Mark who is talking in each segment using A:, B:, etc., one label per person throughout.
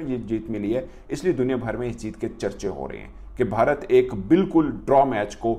A: ये जीत मिली है इसलिए दुनिया भर में इस जीत के चर्चे हो रहे हैं कि भारत एक बिल्कुल ड्रॉ मैच को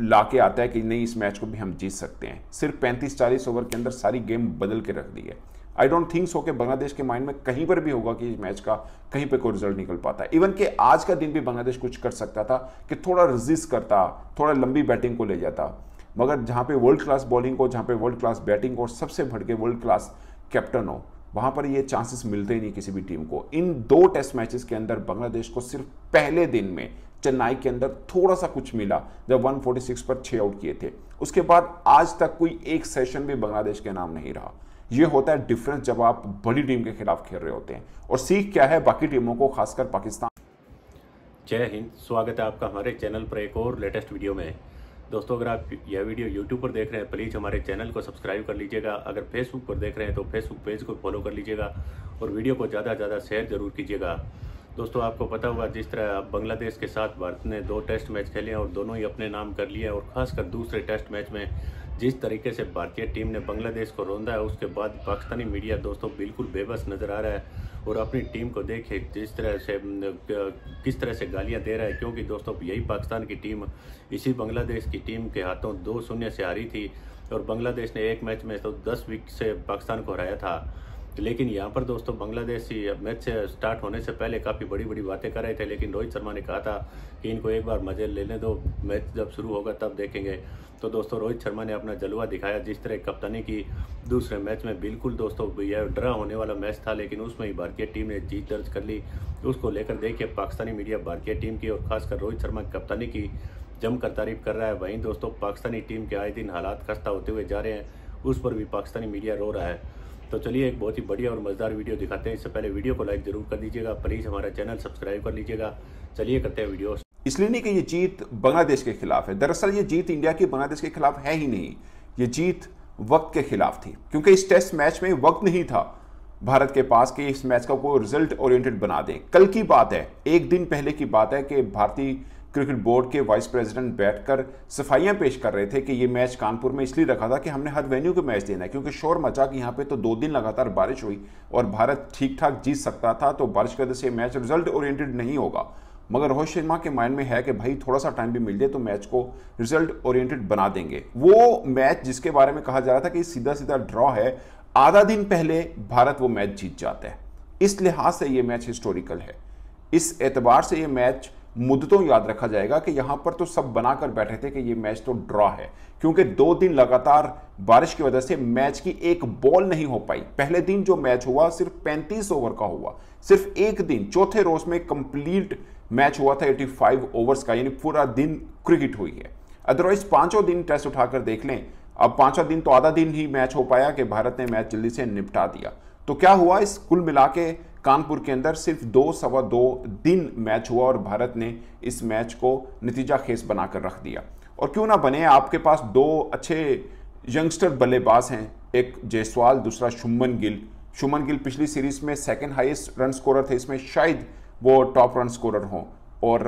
A: ला के आता है कि नहीं इस मैच को भी हम जीत सकते हैं सिर्फ 35-40 ओवर के अंदर सारी गेम बदल के रख दी है आई डोंट थिंक सो कि बांग्लादेश के माइंड में कहीं पर भी होगा कि इस मैच का कहीं पर कोई रिजल्ट निकल पाता इवन के आज का दिन भी बांग्लादेश कुछ कर सकता था कि थोड़ा रजिस्ट करता थोड़ा लंबी बैटिंग को ले जाता मगर जहाँ पे वर्ल्ड क्लास बॉलिंग को जहाँ पे वर्ल्ड क्लास बैटिंग और सबसे भड़के वर्ल्ड क्लास कैप्टन हो वहां पर ये चांसेस मिलते ही नहीं किसी भी टीम को इन दो टेस्ट मैचेस के अंदर बांग्लादेश को सिर्फ पहले दिन में चेन्नई के अंदर थोड़ा सा कुछ मिला जब 146 पर छे आउट किए थे उसके बाद आज तक कोई एक सेशन भी बांग्लादेश के नाम नहीं रहा ये होता है डिफरेंस जब आप बड़ी टीम के खिलाफ खेल रहे होते हैं और सीख क्या है बाकी टीमों को खासकर पाकिस्तान
B: जय हिंद स्वागत है आपका हमारे चैनल पर एक और लेटेस्ट वीडियो में दोस्तों अगर आप यह वीडियो यूट्यूब पर देख रहे हैं प्लीज़ हमारे चैनल को सब्सक्राइब कर लीजिएगा अगर फेसबुक पर देख रहे हैं तो फेसबुक पेज को फॉलो कर लीजिएगा और वीडियो को ज़्यादा से ज़्यादा शेयर ज़रूर कीजिएगा दोस्तों आपको पता होगा जिस तरह बांग्लादेश के साथ भारत ने दो टेस्ट मैच खेले हैं और दोनों ही अपने नाम कर लिए और खासकर दूसरे टेस्ट मैच में जिस तरीके से भारतीय टीम ने बांग्लादेश को रौंदा है उसके बाद पाकिस्तानी मीडिया दोस्तों बिल्कुल बेबस नज़र आ रहा है और अपनी टीम को देखे जिस तरह से किस तरह से गालियां दे रहा है क्योंकि दोस्तों यही पाकिस्तान की टीम इसी बांग्लादेश की टीम के हाथों दो शून्य से हारी थी और बांग्लादेश ने एक मैच में तो दस विकेट से पाकिस्तान को हराया था लेकिन यहाँ पर दोस्तों बांग्लादेशी मैच स्टार्ट होने से पहले काफ़ी बड़ी बड़ी बातें कर रहे थे लेकिन रोहित शर्मा ने कहा था कि इनको एक बार मजे लेने दो मैच जब शुरू होगा तब देखेंगे तो दोस्तों रोहित शर्मा ने अपना जलवा दिखाया जिस तरह कप्तानी की दूसरे मैच में बिल्कुल दोस्तों यह ड्रा होने वाला मैच था लेकिन उसमें ही भारतीय टीम ने जीत दर्ज कर ली उसको लेकर देखिए पाकिस्तानी मीडिया भारतीय टीम की और खासकर रोहित शर्मा की कप्तानी की जमकर तारीफ कर रहा है वहीं दोस्तों पाकिस्तानी टीम के आए दिन हालात खस्ता होते हुए जा रहे हैं उस पर भी पाकिस्तानी मीडिया रो रहा है तो चलिए एक बहुत ही बढ़िया और मज़ेदार वीडियो दिखाते हैं इससे पहले वीडियो को लाइक ज़रूर कर दीजिएगा प्लीज़ हमारा चैनल सब्सक्राइब कर लीजिएगा चलिए करते हैं वीडियो
A: इसलिए नहीं कि ये जीत बांग्लादेश के खिलाफ है दरअसल ये जीत इंडिया की बांग्लादेश के खिलाफ है ही नहीं ये जीत वक्त के खिलाफ थी क्योंकि इस टेस्ट मैच में वक्त नहीं था भारत के पास कि इस मैच का कोई रिजल्ट ओरिएंटेड बना दें कल की बात है एक दिन पहले की बात है कि भारतीय क्रिकेट बोर्ड के वाइस प्रेसिडेंट बैठकर सफाइयां पेश कर रहे थे कि ये मैच कानपुर में इसलिए रखा था कि हमने हर वेन्यू को मैच देना है क्योंकि शोर मचा कि यहाँ पे तो दो दिन लगातार बारिश हुई और भारत ठीक ठाक जीत सकता था तो बारिश की वजह से मैच रिजल्ट ओरिएंटेड नहीं होगा मगर रोहित शर्मा के माइंड में है कि भाई थोड़ा सा टाइम भी मिल जाए तो मैच को रिजल्ट ओरिएंटेड बना देंगे वो मैच जिसके बारे में कहा जा रहा था कि सीधा सीधा ड्रॉ है आधा दिन पहले भारत वो मैच जीत जाता है इस लिहाज से ये मैच हिस्टोरिकल है इस एतबार से ये मैच मुद्दों याद रखा जाएगा कि यहां पर तो सब बनाकर बैठे थे कि ये मैच तो ड्रॉ है क्योंकि दो दिन लगातार बारिश की वजह से मैच की एक बॉल नहीं हो पाई पहले दिन जो मैच हुआ सिर्फ 35 ओवर का हुआ सिर्फ एक दिन चौथे रोज में कंप्लीट मैच हुआ था 85 फाइव ओवर्स का यानी पूरा दिन क्रिकेट हुई है अदरवाइज पांचों दिन टेस्ट उठाकर देख लें अब पांचों दिन तो आधा दिन ही मैच हो पाया कि भारत ने मैच जल्दी से निपटा दिया तो क्या हुआ इस कुल मिला के कानपुर के अंदर सिर्फ दो सवा दो दिन मैच हुआ और भारत ने इस मैच को नतीजा खेस बनाकर रख दिया और क्यों ना बने आपके पास दो अच्छे यंगस्टर बल्लेबाज हैं एक जयसवाल दूसरा शुमन गिल शुमन गिल पिछली सीरीज में सेकेंड हाइस्ट रन स्कोरर थे इसमें शायद वो टॉप रन स्कोरर हों और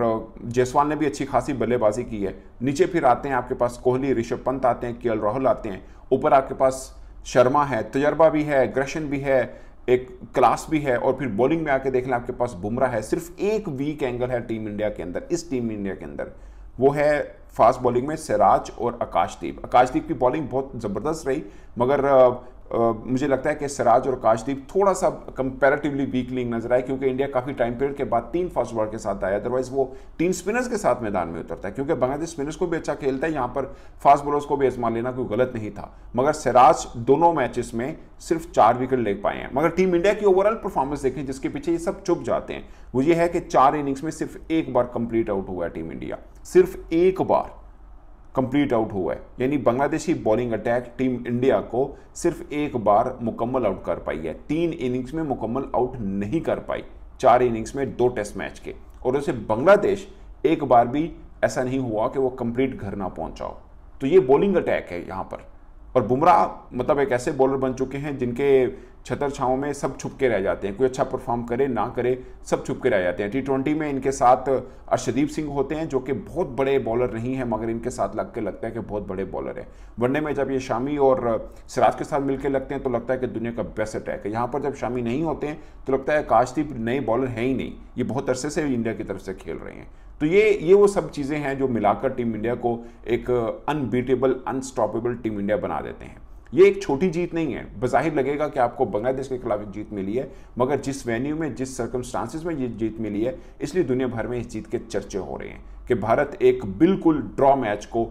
A: जयसवाल ने भी अच्छी खासी बल्लेबाजी की है नीचे फिर आते हैं आपके पास कोहली ऋषभ पंत आते हैं के राहुल आते हैं ऊपर आपके पास शर्मा है तजर्बा भी है ग्रशन भी है एक क्लास भी है और फिर बॉलिंग में आके देख लें आपके पास बुमराह है सिर्फ एक वीक एंगल है टीम इंडिया के अंदर इस टीम इंडिया के अंदर वो है फास्ट बॉलिंग में सिराज और आकाशदीप आकाशदीप की बॉलिंग बहुत ज़बरदस्त रही मगर मुझे लगता है कि सराज और काशदीप थोड़ा सा कंपैरेटिवली वीक नजर आए क्योंकि इंडिया काफ़ी टाइम पीरियड के बाद तीन फास्ट बॉलर के साथ आया अदरवाइज वो तीन स्पिनर्स के साथ मैदान में उतरता है क्योंकि बांग्लादेश स्पिनर्स को भी अच्छा खेलता है यहां पर फास्ट बॉलर्स को भी आजमा लेना कोई गलत नहीं था मगर सराज दोनों मैचेस में सिर्फ चार विकेट ले पाए हैं मगर टीम इंडिया की ओवरऑल परफॉर्मेंस देखें जिसके पीछे ये सब चुप जाते हैं वो ये है कि चार इनिंग्स में सिर्फ एक बार कंप्लीट आउट हुआ है टीम इंडिया सिर्फ एक बार कंप्लीट आउट हुआ है यानी Bangladeshi bowling attack team India को सिर्फ एक बार मुकम्मल आउट कर पाई है तीन इनिंग्स में मुकम्मल आउट नहीं कर पाई चार इनिंग्स में दो टेस्ट मैच के और उसे बांग्लादेश एक बार भी ऐसा नहीं हुआ कि वो कंप्लीट घर ना पहुंचाओ तो ये बॉलिंग अटैक है यहाँ पर और बुमराह मतलब एक ऐसे बॉलर बन चुके हैं जिनके छतर छाओं में सब छुप के रह जाते हैं कोई अच्छा परफॉर्म करे ना करे सब छुप के रह जाते हैं टी ट्वेंटी में इनके साथ अर्शदीप सिंह होते हैं जो कि बहुत बड़े बॉलर नहीं हैं मगर इनके साथ लग के लगता है कि बहुत बड़े बॉलर हैं वनडे में जब ये शामी और सिराज के साथ मिलकर लगते हैं तो लगता है कि दुनिया का बेस्ट अटैक है यहाँ पर जब शामी नहीं होते हैं तो लगता है काशदीप नए बॉलर हैं ही नहीं ये बहुत अरसे से इंडिया की तरफ से खेल रहे हैं तो ये ये वो सब चीज़ें हैं जो मिलाकर टीम इंडिया को एक अनबीटेबल अनस्टॉपेबल टीम इंडिया बना देते हैं ये एक छोटी जीत नहीं है बाहिर लगेगा कि आपको बांग्लादेश के खिलाफ जीत मिली है मगर जिस वेन्यू में जिस सर्कमस्टांसिस में ये जीत मिली है इसलिए दुनिया भर में इस जीत के चर्चे हो रहे हैं कि भारत एक बिल्कुल ड्रॉ मैच को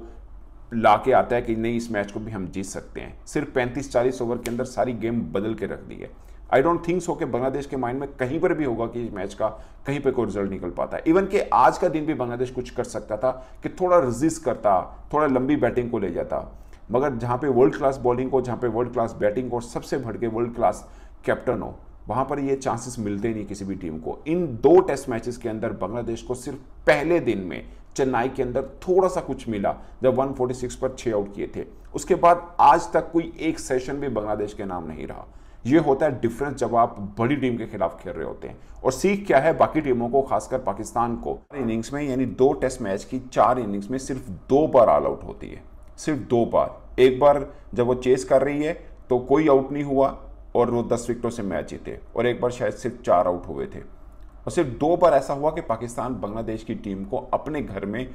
A: ला के आता है कि नहीं इस मैच को भी हम जीत सकते हैं सिर्फ पैंतीस चालीस ओवर के अंदर सारी गेम बदल के रख दी है आई डोंट थिंक सो कि बांग्लादेश के माइंड में कहीं पर भी होगा कि इस मैच का कहीं पे कोई रिजल्ट निकल पाता है इवन कि आज का दिन भी बांग्लादेश कुछ कर सकता था कि थोड़ा रजिस्ट करता थोड़ा लंबी बैटिंग को ले जाता मगर जहाँ पे वर्ल्ड क्लास बॉलिंग को जहाँ पे वर्ल्ड क्लास बैटिंग को सबसे भड़के के वर्ल्ड क्लास कैप्टन हो वहाँ पर ये चांसेस मिलते नहीं किसी भी टीम को इन दो टेस्ट मैचेस के अंदर बांग्लादेश को सिर्फ पहले दिन में चेन्नई के अंदर थोड़ा सा कुछ मिला जब 146 पर छः आउट किए थे उसके बाद आज तक कोई एक सेशन भी बांग्लादेश के नाम नहीं रहा ये होता है डिफरेंस जब आप बड़ी टीम के खिलाफ खेल रहे होते हैं और सीख क्या है बाकी टीमों को खासकर पाकिस्तान को इनिंग्स में यानी दो टेस्ट मैच की चार इनिंग्स में सिर्फ दो बार ऑल आउट होती है सिर्फ दो बार एक बार जब वो चेस कर रही है तो कोई आउट नहीं हुआ और वो दस विकेटों से मैच जीते और एक बार शायद सिर्फ चार आउट हुए थे और सिर्फ दो बार ऐसा हुआ कि पाकिस्तान बांग्लादेश की टीम को अपने घर में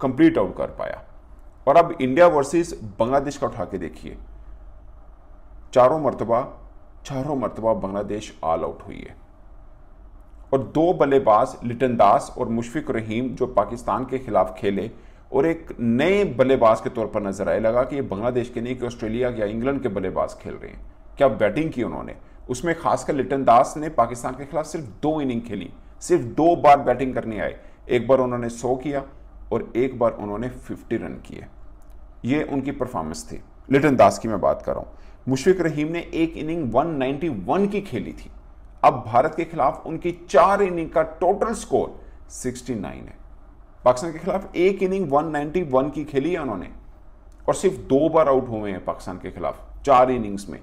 A: कंप्लीट आउट कर पाया और अब इंडिया वर्सेस बांग्लादेश का उठा के देखिए चारों मरतबा चारों मरतबा बांग्लादेश ऑल आउट हुई है और दो बल्लेबाज लिटन दास और मुशफिक रहीम जो पाकिस्तान के खिलाफ खेले और एक नए बल्लेबाज के तौर पर नजर आए लगा कि ये बांग्लादेश के नहीं कि ऑस्ट्रेलिया या इंग्लैंड के बल्लेबाज खेल रहे हैं क्या बैटिंग की उन्होंने उसमें खासकर लिटन दास ने पाकिस्तान के खिलाफ सिर्फ दो इनिंग खेली सिर्फ दो बार बैटिंग करने आए एक बार उन्होंने सौ किया और एक बार उन्होंने फिफ्टी रन किए ये उनकी परफॉर्मेंस थी लिटन दास की मैं बात कर रहा हूं मुशफिक रहीम ने एक इनिंग 191 की खेली थी अब भारत के खिलाफ उनकी चार इनिंग का टोटल स्कोर 69 है पाकिस्तान के खिलाफ एक इनिंग 191 की खेली है उन्होंने और सिर्फ दो बार आउट हुए हैं पाकिस्तान के खिलाफ चार इनिंग्स में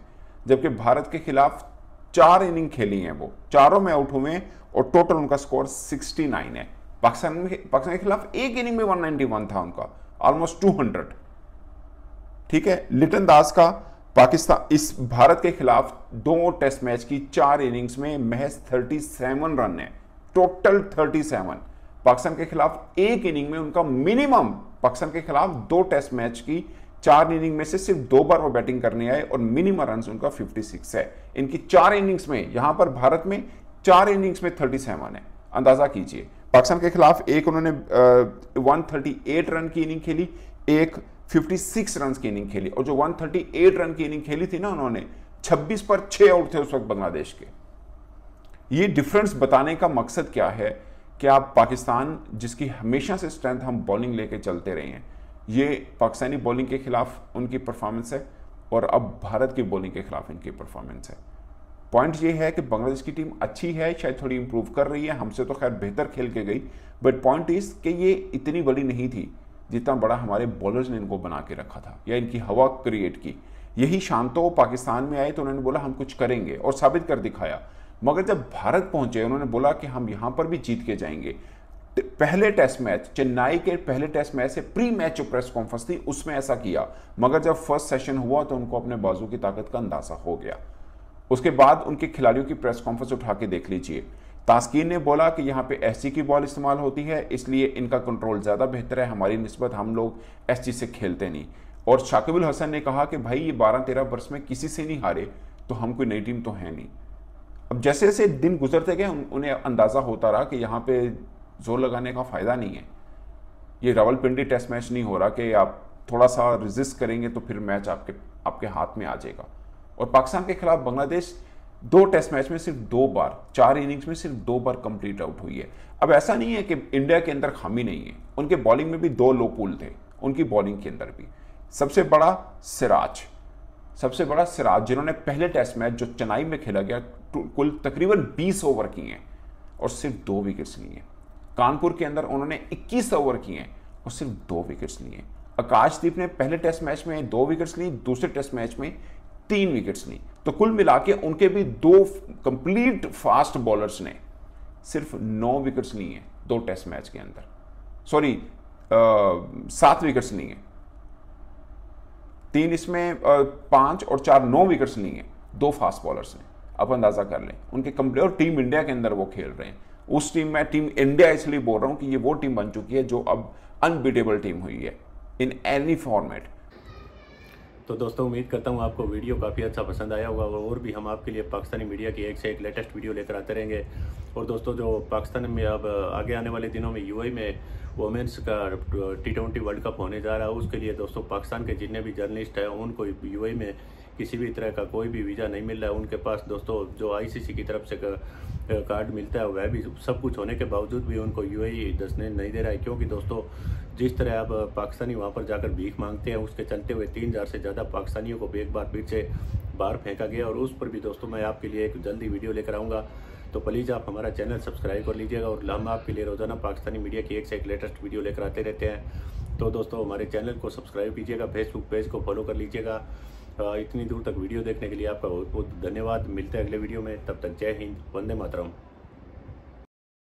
A: जबकि भारत के खिलाफ चार इनिंग खेली हैं वो चारों में आउट हुए हैं और टोटल उनका स्कोर 69 है पाकिस्तान में पाकिस्तान के खिलाफ एक इनिंग में 191 था उनका ऑलमोस्ट 200 ठीक है लिटन दास का पाकिस्तान इस भारत के खिलाफ दो टेस्ट मैच की चार इनिंग्स में महज 37 रन है टोटल 37 पाकिस्तान के खिलाफ एक इनिंग में उनका मिनिमम पाकिस्तान के खिलाफ दो टेस्ट मैच की चार इनिंग में से सिर्फ दो बार वो बैटिंग करने आए और मिनिमम रन उनका 56 है इनकी चार इनिंग्स में यहां पर भारत में चार इनिंग्स में सेवन है अंदाजा कीजिए पाकिस्तान के खिलाफ एक उन्होंने वन थर्टी रन की इनिंग खेली एक 56 रन की इनिंग खेली और जो 138 रन की इनिंग खेली थी ना उन्होंने 26 पर 6 आउट थे उस वक्त बांग्लादेश के ये डिफरेंस बताने का मकसद क्या है कि आप पाकिस्तान जिसकी हमेशा से स्ट्रेंथ हम बॉलिंग लेके चलते रहे हैं ये पाकिस्तानी बॉलिंग के खिलाफ उनकी परफॉर्मेंस है और अब भारत की बॉलिंग के खिलाफ इनकी परफॉर्मेंस है पॉइंट ये है कि बांग्लादेश की टीम अच्छी है शायद थोड़ी इंप्रूव कर रही है हमसे तो खैर बेहतर खेल के गई बट पॉइंट इस कि ये इतनी बड़ी नहीं थी जितना बड़ा हमारे बॉलर्स ने इनको बना के रखा था या इनकी हवा क्रिएट की यही शांतो पाकिस्तान में आए तो उन्होंने बोला हम कुछ करेंगे और साबित कर दिखाया मगर जब भारत पहुंचे उन्होंने बोला कि हम यहाँ पर भी जीत के जाएंगे पहले टेस्ट मैच चेन्नई के पहले टेस्ट मैच से प्री मैच जो प्रेस कॉन्फ्रेंस थी उसमें ऐसा किया मगर जब फर्स्ट सेशन हुआ तो उनको अपने बाजू की ताकत का अंदाजा हो गया उसके बाद उनके खिलाड़ियों की प्रेस कॉन्फ्रेंस उठा के देख लीजिए तास्किन ने बोला कि यहाँ पे एस की बॉल इस्तेमाल होती है इसलिए इनका कंट्रोल ज़्यादा बेहतर है हमारी नस्बत हम लोग एस से खेलते नहीं और शाकिबुल हसन ने कहा कि भाई ये बारह तेरह वर्ष में किसी से नहीं हारे तो हम कोई नई टीम तो है नहीं अब जैसे जैसे दिन गुजरते गए उन्हें अंदाज़ा होता रहा कि यहाँ पर जोर लगाने का फ़ायदा नहीं है ये रावलपिंडी टेस्ट मैच नहीं हो रहा कि आप थोड़ा सा रिजिस्ट करेंगे तो फिर मैच आपके आपके हाथ में आ जाएगा और पाकिस्तान के खिलाफ बांग्लादेश दो टेस्ट मैच में सिर्फ दो बार चार इनिंग्स में सिर्फ दो बार कंप्लीट आउट हुई है अब ऐसा नहीं है कि इंडिया के अंदर खामी नहीं है उनके बॉलिंग में भी दो लो पुल थे उनकी बॉलिंग के अंदर भी सबसे बड़ा सिराज सबसे बड़ा सिराज जिन्होंने पहले टेस्ट मैच जो चेन्नई में खेला गया कुल तकरीबन 20 ओवर किए हैं और सिर्फ दो विकेट्स लिए कानपुर के अंदर उन्होंने 21 ओवर किए हैं और सिर्फ दो विकेट्स लिए आकाशदीप ने पहले टेस्ट मैच में दो विकेट्स लिए दूसरे टेस्ट मैच में तीन विकेट्स ली तो कुल मिला के उनके भी दो कंप्लीट फास्ट बॉलर्स ने सिर्फ नौ विकेट्स ली हैं दो टेस्ट मैच के अंदर सॉरी सात विकेट्स ली हैं तीन इसमें पांच और चार नौ विकेट्स ली हैं दो फास्ट बॉलर्स ने अब अंदाजा कर लें उनके कंप्लीट और टीम इंडिया के अंदर वो खेल रहे हैं उस टीम में टीम इंडिया इसलिए बोल रहा हूं कि ये वो टीम बन चुकी है जो अब अनबीटेबल टीम हुई है
B: इन एनी फॉर्मेट तो दोस्तों उम्मीद करता हूँ आपको वीडियो काफ़ी अच्छा पसंद आया होगा और भी हम आपके लिए पाकिस्तानी मीडिया की एक से एक लेटेस्ट वीडियो लेकर आते रहेंगे और दोस्तों जो पाकिस्तान में अब आगे आने वाले दिनों में यू e में वुमेंस का टी ट्वेंटी वर्ल्ड कप होने जा रहा है उसके लिए दोस्तों पाकिस्तान के जितने भी जर्नलिस्ट हैं उनको यू e में किसी भी तरह का कोई भी वीज़ा नहीं मिल रहा है उनके पास दोस्तों जो आईसीसी की तरफ से कार्ड मिलता है वह भी सब कुछ होने के बावजूद भी उनको यूएई e दसने नहीं दे रहा है क्योंकि दोस्तों जिस तरह अब पाकिस्तानी वहाँ पर जाकर भीख मांगते हैं उसके चलते हुए तीन हज़ार से ज़्यादा पाकिस्तानियों को एक बार फिर से बाहर फेंका गया और उस पर भी दोस्तों मैं आपके लिए एक जल्दी वीडियो लेकर आऊँगा तो प्लीज़ आप हमारा चैनल सब्सक्राइब कर लीजिएगा और हम आपके लिए रोज़ाना पाकिस्तानी मीडिया की एक से एक लेटेस्ट वीडियो लेकर आते रहते हैं तो दोस्तों हमारे चैनल को सब्सक्राइब कीजिएगा फेसबुक पेज को फॉलो कर लीजिएगा इतनी दूर तक वीडियो देखने के लिए आपका बहुत बहुत धन्यवाद मिलते हैं अगले वीडियो में तब तक जय हिंद वंदे मातरम